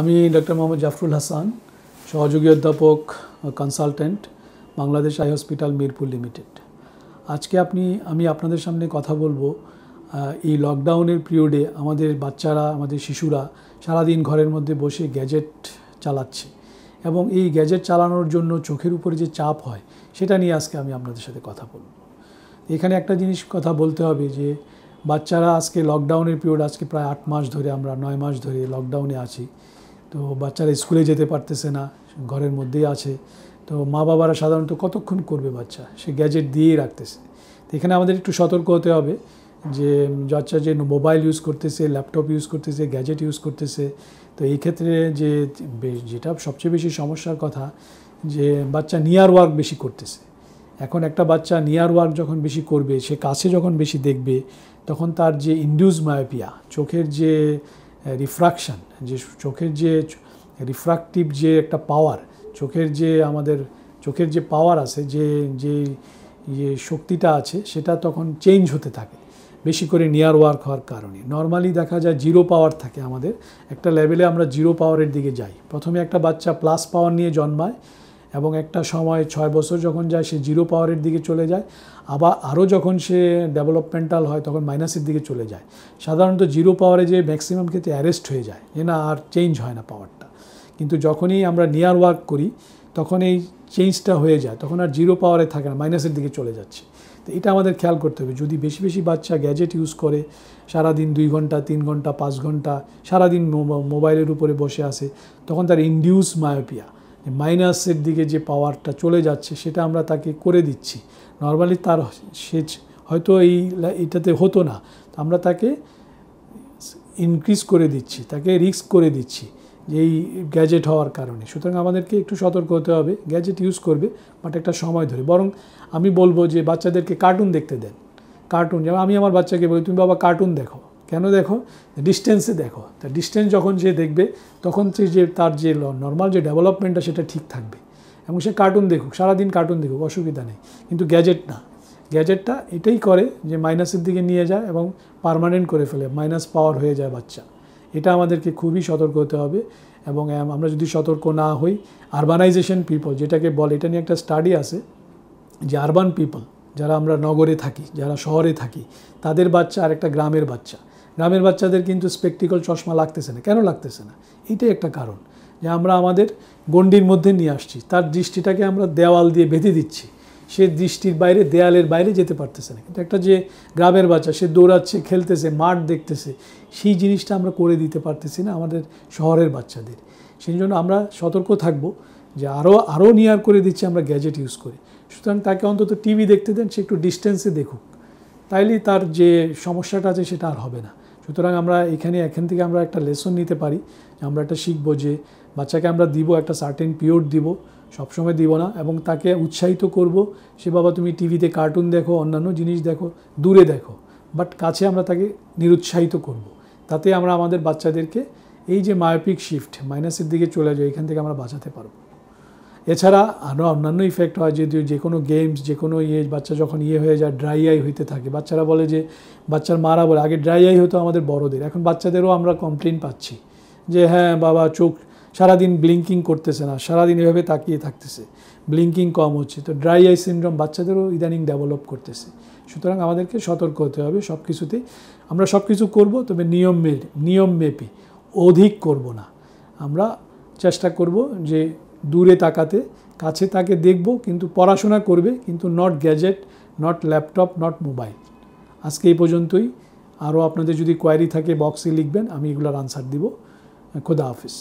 আমি ডক্টর মোহাম্মদ জাফরুল হাসান সহযোগী অধ্যাপক consultant Bangladesh eye hospital Mirpur limited আজকে আপনি আমি আপনাদের সামনে কথা বলবো এই লকডাউনের পিরিয়ডে আমাদের বাচ্চারা আমাদের শিশুরা সারাদিন ঘরের মধ্যে বসে গ্যাজেট চালাচ্ছে এবং এই গ্যাজেট চালানোর জন্য চোখের উপরে যে চাপ হয় সেটা নিয়ে আজকে আমি আপনাদের সাথে কথা বলব এখানে একটা জিনিস কথা বলতে হবে যে বাচ্চারা আজকে লকডাউনের পিরিয়ড আজকে প্রায় আট মাস ধরে আমরা নয় মাস ধরে লকডাউনে আছি তো বাচ্চারা স্কুলে যেতে পারতেছে না ঘরের মধ্যেই আছে তো মা বাবারা সাধারণত কতক্ষণ করবে বাচ্চা সে গ্যাজেট দিয়েই রাখতেছে তো এখানে আমাদের একটু সতর্ক হতে হবে যে বাচ্চা যে মোবাইল ইউজ করতেছে ল্যাপটপ ইউজ করতেছে গ্যাজেট ইউজ করতেছে তো এই ক্ষেত্রে যে যেটা সবচেয়ে বেশি সমস্যার কথা যে বাচ্চা নিয়ার ওয়ার্ক বেশি করতেছে এখন একটা বাচ্চা নিয়ার ওয়ার্ক যখন বেশি করবে সে কাছে যখন বেশি দেখবে তখন তার যে ইন্ডিউস মায়োপিয়া চোখের যে রিফ্রাকশান যে চোখের যে রিফ্রাকটিভ যে একটা পাওয়ার চোখের যে আমাদের চোখের যে পাওয়ার আছে যে যে ইয়ে শক্তিটা আছে সেটা তখন চেঞ্জ হতে থাকে বেশি করে নিয়ার ওয়ার্ক হওয়ার কারণে নর্মালি দেখা যায় জিরো পাওয়ার থাকে আমাদের একটা লেভেলে আমরা জিরো পাওয়ারের দিকে যাই প্রথমে একটা বাচ্চা প্লাস পাওয়ার নিয়ে জন্মায় এবং একটা সময় ছয় বছর যখন যায় সে জিরো পাওয়ারের দিকে চলে যায় আবার আরও যখন সে ডেভেলপমেন্টাল হয় তখন মাইনাসের দিকে চলে যায় সাধারণত জিরো পাওয়ারে যে ম্যাক্সিমাম ক্ষেত্রে অ্যারেস্ট হয়ে যায় যে না আর চেঞ্জ হয় না পাওয়ারটা কিন্তু যখনই আমরা নিয়ার ওয়ার্ক করি তখন এই চেঞ্জটা হয়ে যায় তখন আর জিরো পাওয়ারে থাকে না মাইনাসের দিকে চলে যাচ্ছে তো এটা আমাদের খেয়াল করতে হবে যদি বেশি বেশি বাচ্চা গ্যাজেট ইউজ করে সারাদিন দুই ঘন্টা তিন ঘন্টা পাঁচ ঘন্টা সারাদিন মোবাইলের উপরে বসে আসে তখন তার ইন্ডিউস মায়োপিয়া মাইনাসের দিকে যে পাওয়ারটা চলে যাচ্ছে সেটা আমরা তাকে করে দিচ্ছি নর্মালি তার সেচ হয়তো এই এটাতে হতো না আমরা তাকে ইনক্রিজ করে দিচ্ছি তাকে রিস্ক করে দিচ্ছি যে এই গ্যাজেট হওয়ার কারণে সুতরাং আমাদেরকে একটু সতর্ক হতে হবে গ্যাজেট ইউজ করবে বাট একটা সময় ধরে বরং আমি বলবো যে বাচ্চাদেরকে কার্টুন দেখতে দেন কার্টুন যেমন আমি আমার বাচ্চাকে বলি তুমি বাবা কার্টুন দেখো কেন দেখো ডিস্টেন্সে দেখো তা ডিস্টেন্স যখন যে দেখবে তখন সে যে তার যে নর্মাল যে ডেভেলপমেন্টটা সেটা ঠিক থাকবে এবং সে কার্টুন দেখুক সারাদিন কার্টুন দেখুক অসুবিধা নেই কিন্তু গ্যাজেট না গ্যাজেটটা এটাই করে যে মাইনাসের দিকে নিয়ে যায় এবং পারমানেন্ট করে ফেলে মাইনাস পাওয়ার হয়ে যায় বাচ্চা এটা আমাদেরকে খুবই সতর্ক হতে হবে এবং আমরা যদি সতর্ক না হই আরবানাইজেশন পিপল যেটাকে বলে এটা নিয়ে একটা স্টাডি আছে যে আরবান পিপল যারা আমরা নগরে থাকি যারা শহরে থাকি তাদের বাচ্চা আর একটা গ্রামের বাচ্চা গ্রামের বাচ্চাদের কিন্তু স্পেকটিক্যাল চশমা লাগতেছে না কেন লাগতেছে না এটাই একটা কারণ যে আমরা আমাদের গণ্ডির মধ্যে নিয়ে আসছি তার দৃষ্টিটাকে আমরা দেওয়াল দিয়ে বেঁধে দিচ্ছি সে দৃষ্টির বাইরে দেয়ালের বাইরে যেতে পারতেছে না কিন্তু একটা যে গ্রামের বাচ্চা সে দৌড়াচ্ছে খেলতেছে মাঠ দেখতেছে সেই জিনিসটা আমরা করে দিতে পারতেছি না আমাদের শহরের বাচ্চাদের সেই জন্য আমরা সতর্ক থাকব যে আরও আরও নিয়ার করে দিচ্ছি আমরা গ্যাজেট ইউজ করে সুতরাং তাকে অন্তত টিভি দেখতে দেন সে একটু ডিস্টেন্সে দেখুক তাইলে তার যে সমস্যাটা আছে সেটা আর হবে না সুতরাং আমরা এখানে এখান থেকে আমরা একটা লেসন নিতে পারি আমরা একটা শিখবো যে বাচ্চাকে আমরা দিব একটা সার্টেন পিরিয়ড দিব সবসময় দিব না এবং তাকে উৎসাহিত করব সে বাবা তুমি টিভিতে কার্টুন দেখো অন্যান্য জিনিস দেখো দূরে দেখো বাট কাছে আমরা তাকে নিরুৎসাহিত করব। তাতে আমরা আমাদের বাচ্চাদেরকে এই যে মায়োপিক শিফট মাইনাসের দিকে চলে যায় এখান থেকে আমরা বাঁচাতে পারবো এছাড়া আরও অন্যান্য ইফেক্ট হয় যদিও যে কোনো গেমস যে কোনো ইয়ে বাচ্চা যখন ইয়ে হয়ে যায় ড্রাই আই হইতে থাকে বাচ্চারা বলে যে বাচ্চার মারা বলে আগে ড্রাই আই হতো আমাদের বড়দের এখন বাচ্চাদেরও আমরা কমপ্লেন পাচ্ছি যে হ্যাঁ বাবা চোখ সারাদিন ব্লিঙ্কিং করতেছে না সারাদিন এভাবে তাকিয়ে থাকতেছে ব্লিঙ্কিং কম হচ্ছে তো ড্রাই আই সিনড্রোম বাচ্চাদেরও ইদানিং ডেভেলপ করতেছে সুতরাং আমাদেরকে সতর্ক হতে হবে সব কিছুতেই আমরা সব কিছু করবো তবে নিয়ম মেপে নিয়ম মেপে অধিক করব না আমরা চেষ্টা করব যে দূরে তাকাতে কাছে তাকে দেখব কিন্তু পড়াশোনা করবে কিন্তু not gadget not laptop not mobile আজকে এই পর্যন্তই আরও আপনাদের যদি কোয়ারি থাকে বক্সে লিখবেন আমি এগুলোর আনসার দিব খোদা হাফিজ